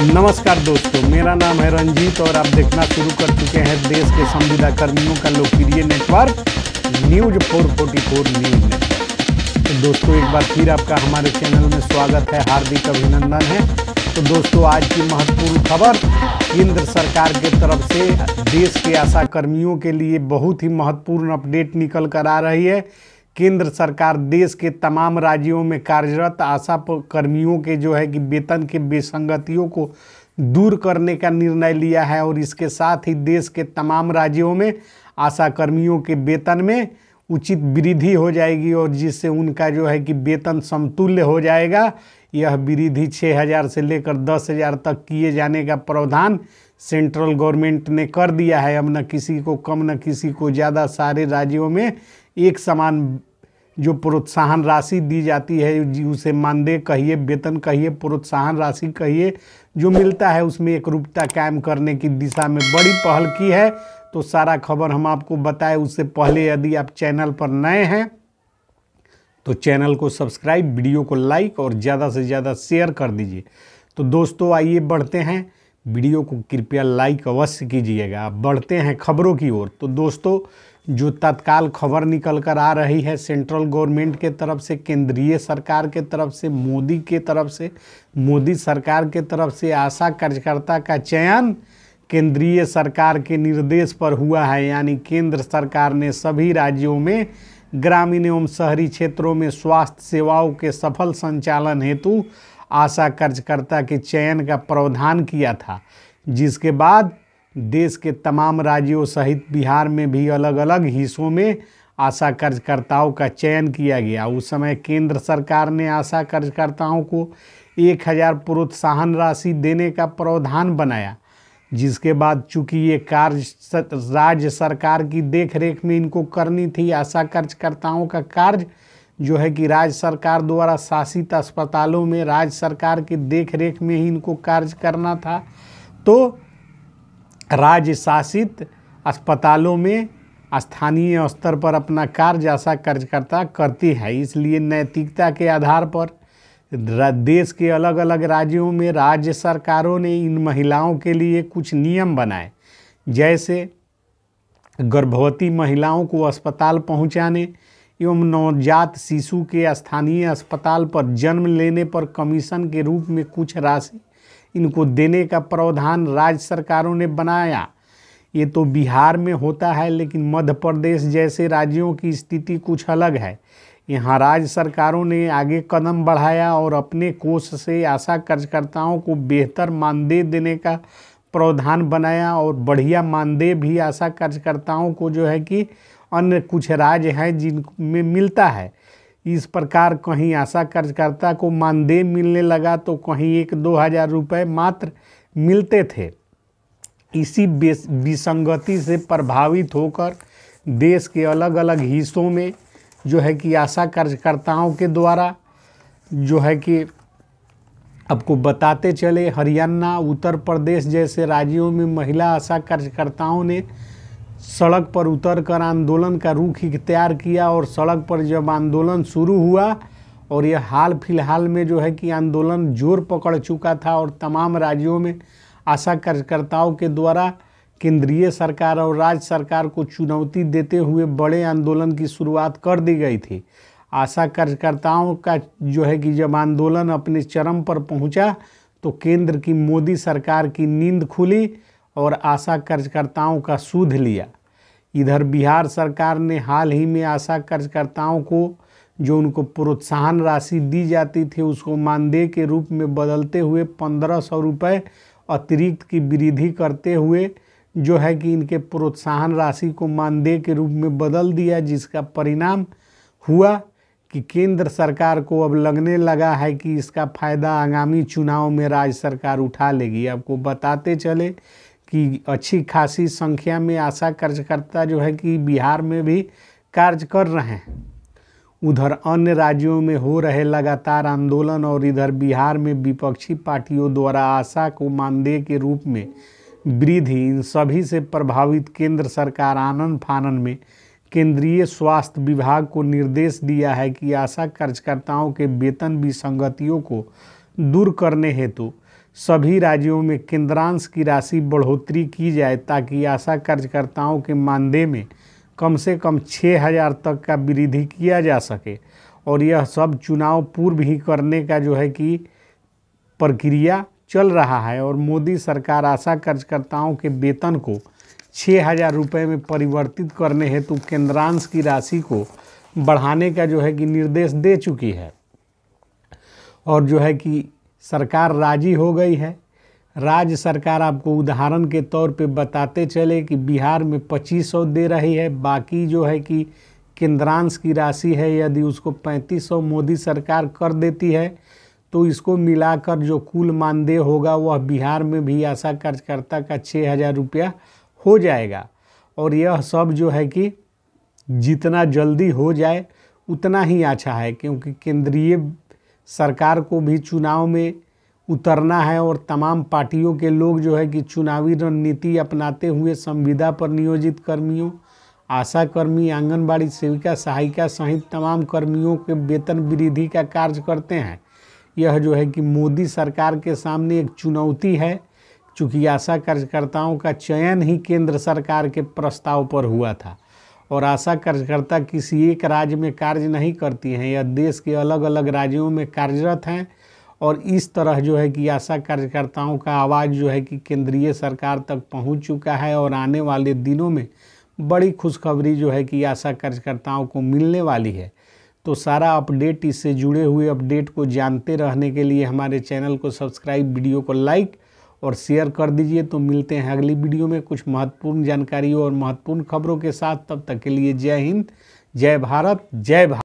नमस्कार दोस्तों मेरा नाम है रंजीत और आप देखना शुरू कर चुके हैं देश के संविदा कर्मियों का लोकप्रिय नेटवर्क न्यूज 444 न्यूज तो दोस्तों एक बार फिर आपका हमारे चैनल में स्वागत है हार्दिक अभिनंदन है तो दोस्तों आज की महत्वपूर्ण खबर केंद्र सरकार के तरफ से देश के आशा कर्मियों के लिए बहुत ही महत्वपूर्ण अपडेट निकल कर आ रही है केंद्र सरकार देश के तमाम राज्यों में कार्यरत आशा कर्मियों के जो है कि वेतन के बेसंगतियों को दूर करने का निर्णय लिया है और इसके साथ ही देश के तमाम राज्यों में आशा कर्मियों के वेतन में उचित वृद्धि हो जाएगी और जिससे उनका जो है कि वेतन समतुल्य हो जाएगा यह वृद्धि 6000 से लेकर 10000 तक किए जाने का प्रावधान सेंट्रल गवर्नमेंट ने कर दिया है अब न किसी को कम न किसी को ज़्यादा सारे राज्यों में एक समान जो प्रोत्साहन राशि दी जाती है उसे मानदेय कहिए वेतन कहिए प्रोत्साहन राशि कहिए जो मिलता है उसमें एक रूपता कायम करने की दिशा में बड़ी पहल की है तो सारा खबर हम आपको बताएं उससे पहले यदि आप चैनल पर नए हैं तो चैनल को सब्सक्राइब वीडियो को लाइक और ज़्यादा से ज़्यादा शेयर कर दीजिए तो दोस्तों आइए बढ़ते हैं वीडियो को कृपया लाइक अवश्य कीजिएगा बढ़ते हैं खबरों की ओर तो दोस्तों जो तत्काल खबर निकल कर आ रही है सेंट्रल गवर्नमेंट के तरफ से केंद्रीय सरकार के तरफ से मोदी के तरफ से मोदी सरकार के तरफ से आशा कार्यकर्ता का चयन केंद्रीय सरकार के निर्देश पर हुआ है यानी केंद्र सरकार ने सभी राज्यों में ग्रामीण एवं शहरी क्षेत्रों में स्वास्थ्य सेवाओं के सफल संचालन हेतु आशा कार्यकर्ता के चयन का प्रावधान किया था जिसके बाद देश के तमाम राज्यों सहित बिहार में भी अलग अलग हिस्सों में आशा कार्यकर्ताओं का चयन किया गया उस समय केंद्र सरकार ने आशा कार्यकर्ताओं को एक हज़ार प्रोत्साहन राशि देने का प्रावधान बनाया जिसके बाद चूंकि ये कार्य राज्य सरकार की देखरेख में इनको करनी थी आशा कार्यकर्ताओं का कार्य जो है कि राज्य सरकार द्वारा शासित अस्पतालों में राज्य सरकार की देखरेख में ही इनको कार्य करना था तो राज्य शासित अस्पतालों में स्थानीय स्तर पर अपना कार्य ऐसा कार्यकर्ता करती है इसलिए नैतिकता के आधार पर देश के अलग अलग राज्यों में राज्य सरकारों ने इन महिलाओं के लिए कुछ नियम बनाए जैसे गर्भवती महिलाओं को अस्पताल पहुंचाने एवं नवजात शिशु के स्थानीय अस्पताल पर जन्म लेने पर कमीशन के रूप में कुछ राशि इनको देने का प्रावधान राज्य सरकारों ने बनाया ये तो बिहार में होता है लेकिन मध्य प्रदेश जैसे राज्यों की स्थिति कुछ अलग है यहाँ राज्य सरकारों ने आगे कदम बढ़ाया और अपने कोष से आशा कार्यकर्ताओं को बेहतर मानदेय देने का प्रावधान बनाया और बढ़िया मानदेय भी आशा कार्यकर्ताओं को जो है कि अन्य कुछ राज्य हैं जिनमें मिलता है इस प्रकार कहीं आशा कार्यकर्ता को मानदेय मिलने लगा तो कहीं एक दो हज़ार रुपये मात्र मिलते थे इसी विसंगति से प्रभावित होकर देश के अलग अलग हिस्सों में जो है कि आशा कार्यकर्ताओं के द्वारा जो है कि आपको बताते चले हरियाणा उत्तर प्रदेश जैसे राज्यों में महिला आशा कार्यकर्ताओं ने सड़क पर उतरकर आंदोलन का रुख इख्तियार किया और सड़क पर जब आंदोलन शुरू हुआ और यह हाल फिलहाल में जो है कि आंदोलन जोर पकड़ चुका था और तमाम राज्यों में आशा कार्यकर्ताओं के द्वारा केंद्रीय सरकार और राज्य सरकार को चुनौती देते हुए बड़े आंदोलन की शुरुआत कर दी गई थी आशा कार्यकर्ताओं का जो है कि जब आंदोलन अपने चरम पर पहुंचा तो केंद्र की मोदी सरकार की नींद खुली और आशा कर्जकर्ताओं का सूध लिया इधर बिहार सरकार ने हाल ही में आशा कर्जकर्ताओं को जो उनको प्रोत्साहन राशि दी जाती थी उसको मानदेय के रूप में बदलते हुए पंद्रह सौ रुपये अतिरिक्त की वृद्धि करते हुए जो है कि इनके प्रोत्साहन राशि को मानदेय के रूप में बदल दिया जिसका परिणाम हुआ कि केंद्र सरकार को अब लगने लगा है कि इसका फायदा आगामी चुनाव में राज्य सरकार उठा लेगी आपको बताते चले कि अच्छी खासी संख्या में आशा कार्यकर्ता जो है कि बिहार में भी कार्य कर रहे हैं उधर अन्य राज्यों में हो रहे लगातार आंदोलन और इधर बिहार में विपक्षी पार्टियों द्वारा आशा को मानदेय के रूप में वृद्धि इन सभी से प्रभावित केंद्र सरकार आनंद फानन में केंद्रीय स्वास्थ्य विभाग को निर्देश दिया है कि आशा कार्यकर्ताओं के वेतन विसंगतियों को दूर करने हेतु तो सभी राज्यों में केंद्रांश की राशि बढ़ोतरी की जाए ताकि आशा कार्यकर्ताओं के मानदेय में कम से कम छः हज़ार तक का वृद्धि किया जा सके और यह सब चुनाव पूर्व ही करने का जो है कि प्रक्रिया चल रहा है और मोदी सरकार आशा कार्यकर्ताओं के वेतन को छः हज़ार रुपये में परिवर्तित करने हेतु केंद्रांश की राशि को बढ़ाने का जो है कि निर्देश दे चुकी है और जो है कि सरकार राजी हो गई है राज्य सरकार आपको उदाहरण के तौर पे बताते चले कि बिहार में पच्चीस सौ दे रही है बाकी जो है कि केंद्रांश की राशि है यदि उसको पैंतीस सौ मोदी सरकार कर देती है तो इसको मिलाकर जो कुल मानदेय होगा वह बिहार में भी आशा कार्यकर्ता का छः हज़ार रुपया हो जाएगा और यह सब जो है कि जितना जल्दी हो जाए उतना ही अच्छा है क्योंकि केंद्रीय सरकार को भी चुनाव में उतरना है और तमाम पार्टियों के लोग जो है कि चुनावी रणनीति अपनाते हुए संविदा पर नियोजित कर्मियों आशा कर्मी आंगनबाड़ी सेविका सहायिका सहित तमाम कर्मियों के वेतन वृद्धि का कार्य करते हैं यह जो है कि मोदी सरकार के सामने एक चुनौती है चूँकि आशा कार्यकर्ताओं का चयन ही केंद्र सरकार के प्रस्ताव पर हुआ था और आशा कार्यकर्ता किसी एक राज्य में कार्य नहीं करती हैं यह देश के अलग अलग राज्यों में कार्यरत हैं और इस तरह जो है कि आशा कार्यकर्ताओं का आवाज़ जो है कि केंद्रीय सरकार तक पहुंच चुका है और आने वाले दिनों में बड़ी खुशखबरी जो है कि आशा कार्यकर्ताओं को मिलने वाली है तो सारा अपडेट इससे जुड़े हुए अपडेट को जानते रहने के लिए हमारे चैनल को सब्सक्राइब वीडियो को लाइक और शेयर कर दीजिए तो मिलते हैं अगली वीडियो में कुछ महत्वपूर्ण जानकारियों और महत्वपूर्ण खबरों के साथ तब तक के लिए जय हिंद जय भारत जय भारत